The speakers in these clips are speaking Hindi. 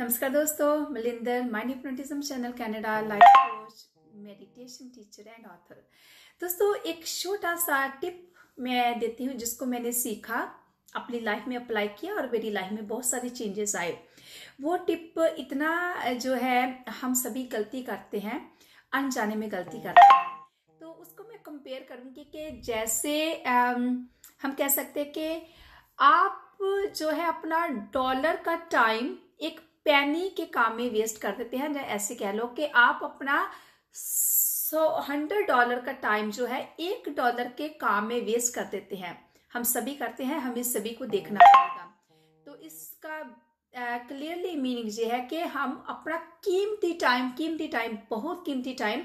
नमस्कार दोस्तों Malinder mind hypnotism channel Canada life coach meditation teacher and author दोस्तों एक छोटा सा टिप मैं देती हूँ जिसको मैंने सीखा अपनी लाइफ में अप्लाई किया और मेरी लाइफ में बहुत सारे चेंजेस आए वो टिप इतना जो है हम सभी गलती करते हैं अनजाने में गलती करते हैं तो उसको मैं कंपेयर करूँगी कि जैसे आम, हम कह सकते हैं कि आप जो है अपना डॉलर का टाइम एक पैनी के काम में वेस्ट कर देते हैं ऐसे कह लो कि आप अपना सौ हंड्रेड डॉलर का टाइम जो है एक डॉलर के काम में वेस्ट कर देते हैं हम सभी करते हैं हमें सभी को देखना पड़ेगा तो इसका क्लियरली uh, मीनिंग ये है कि हम अपना कीमती टाइम कीमती टाइम बहुत कीमती टाइम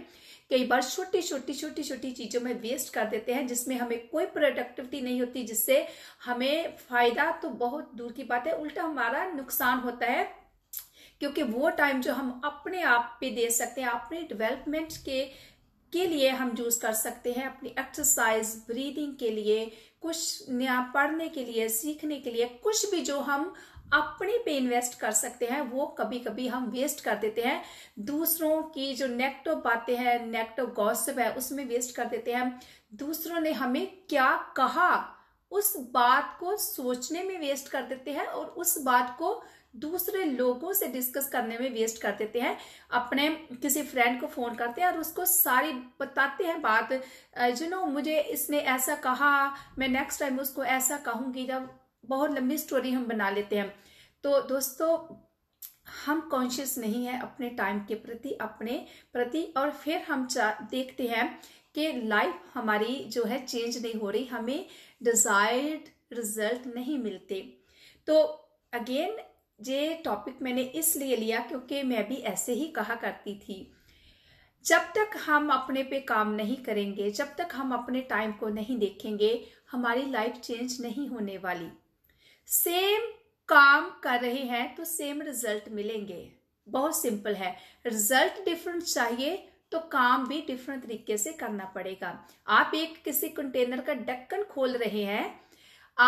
कई बार छोटी छोटी छोटी छोटी चीज़ों में वेस्ट कर देते हैं जिसमें हमें कोई प्रोडक्टिविटी नहीं होती जिससे हमें फ़ायदा तो बहुत दूर की बात है उल्टा हमारा नुकसान होता है क्योंकि वो टाइम जो हम अपने आप पे दे सकते हैं अपने डेवलपमेंट के के लिए हम यूज कर सकते हैं अपनी एक्सरसाइज ब्रीदिंग के लिए कुछ नया पढ़ने के लिए सीखने के लिए कुछ भी जो हम अपने पे इन्वेस्ट कर सकते हैं वो कभी कभी हम वेस्ट कर देते हैं दूसरों की जो नेगेटिव बातें हैं नेगेटिव गॉसिप है उसमें वेस्ट कर देते हैं दूसरों ने हमें क्या कहा उस बात को सोचने में वेस्ट कर देते हैं और उस बात को दूसरे लोगों से डिस्कस करने में वेस्ट कर देते हैं अपने किसी फ्रेंड को फ़ोन करते हैं और उसको सारी बताते हैं बात यू नो मुझे इसने ऐसा कहा मैं नेक्स्ट टाइम उसको ऐसा कहूंगी जब बहुत लंबी स्टोरी हम बना लेते हैं तो दोस्तों हम कॉन्शियस नहीं है अपने टाइम के प्रति अपने प्रति और फिर हम देखते हैं कि लाइफ हमारी जो है चेंज नहीं हो रही हमें डिजायर्ड रिजल्ट नहीं मिलते तो अगेन ये टॉपिक मैंने इसलिए लिया क्योंकि मैं भी ऐसे ही कहा करती थी जब तक हम अपने पे काम नहीं करेंगे जब तक हम अपने टाइम को नहीं देखेंगे हमारी लाइफ चेंज नहीं होने वाली सेम काम कर रहे हैं तो सेम रिजल्ट मिलेंगे बहुत सिंपल है रिजल्ट डिफरेंट चाहिए तो काम भी डिफरेंट तरीके से करना पड़ेगा आप एक किसी कंटेनर का ढक्कन खोल रहे हैं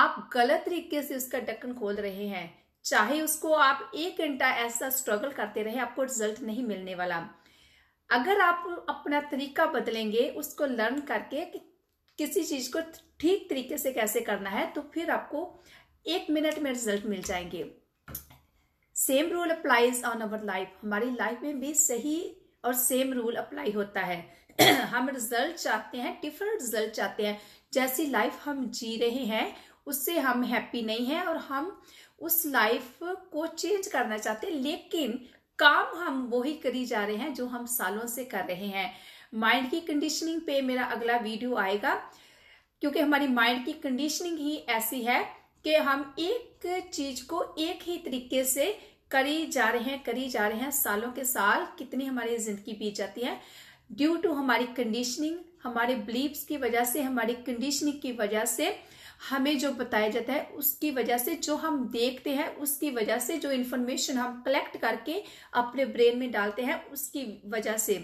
आप गलत तरीके से उसका ढक्कन खोल रहे हैं चाहे उसको आप एक घंटा ऐसा स्ट्रगल करते रहे आपको रिजल्ट नहीं मिलने वाला अगर आप अपना तरीका बदलेंगे उसको लर्न करके कि किसी चीज को ठीक तरीके से कैसे करना है तो फिर आपको एक मिनट में रिजल्ट मिल जाएंगे same rule applies on our life हमारी लाइफ में भी सही और सेम रूल अप्लाई होता है हम रिजल्ट चाहते हैं डिफरेंट रिजल्ट चाहते हैं जैसी लाइफ हम जी रहे हैं उससे हम हैप्पी नहीं हैं और हम उस लाइफ को चेंज करना चाहते हैं लेकिन काम हम वही करी जा रहे हैं जो हम सालों से कर रहे हैं माइंड की कंडीशनिंग पे मेरा अगला वीडियो आएगा क्योंकि हमारी माइंड की कंडीशनिंग ही ऐसी है कि हम एक चीज को एक ही तरीके से करी जा रहे हैं करी जा रहे हैं सालों के साल कितनी हमारी जिंदगी बीत जाती है ड्यू टू हमारी कंडीशनिंग हमारे बिलीव्स की वजह से हमारी कंडीशनिंग की वजह से हमें जो बताया जाता है उसकी वजह से जो हम देखते हैं उसकी वजह से जो इन्फॉर्मेशन हम कलेक्ट करके अपने ब्रेन में डालते हैं उसकी वजह से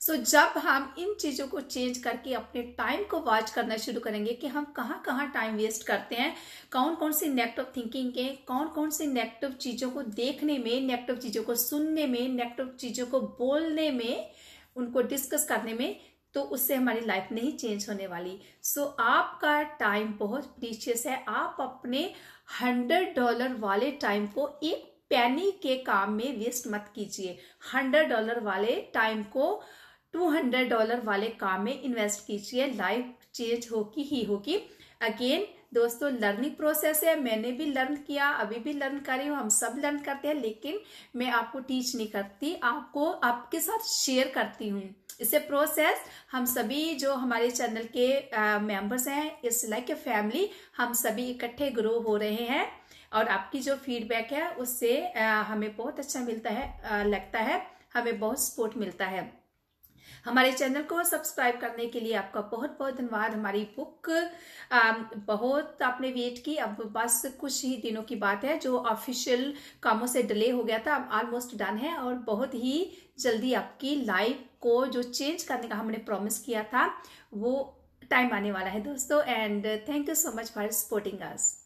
सो so, जब हम इन चीज़ों को चेंज करके अपने टाइम को वॉच करना शुरू करेंगे कि हम कहाँ कहाँ टाइम वेस्ट करते हैं कौन कौन सी नेगेटिव थिंकिंग के कौन कौन सी नेगेटिव चीज़ों को देखने में नेगेटिव चीज़ों को सुनने में नेगेटिव चीज़ों को बोलने में उनको डिस्कस करने में तो उससे हमारी लाइफ नहीं चेंज होने वाली सो so, आपका टाइम बहुत प्रीशियस है आप अपने हंड्रेड डॉलर वाले टाइम को एक पैनी के काम में वेस्ट मत कीजिए हंड्रेड डॉलर वाले टाइम को टू हंड्रेड डॉलर वाले काम में इन्वेस्ट कीजिए लाइफ चेंज होगी ही होगी अगेन दोस्तों लर्निंग प्रोसेस है मैंने भी लर्न किया अभी भी लर्न कर रही हूँ हम सब लर्न करते हैं लेकिन मैं आपको टीच नहीं करती आपको आपके साथ शेयर करती हूँ इसे प्रोसेस हम सभी जो हमारे चैनल के मेंबर्स हैं इस लाइक ए फैमिली हम सभी इकट्ठे ग्रो हो रहे हैं और आपकी जो फीडबैक है उससे आ, हमें बहुत अच्छा मिलता है आ, लगता है हमें बहुत सपोर्ट मिलता है हमारे चैनल को सब्सक्राइब करने के लिए आपका बहुत बहुत धन्यवाद हमारी बुक um, बहुत आपने वेट की अब बस कुछ ही दिनों की बात है जो ऑफिशियल कामों से डिले हो गया था अब ऑलमोस्ट डन है और बहुत ही जल्दी आपकी लाइफ को जो चेंज करने का हमने प्रॉमिस किया था वो टाइम आने वाला है दोस्तों and thank you so much for supporting us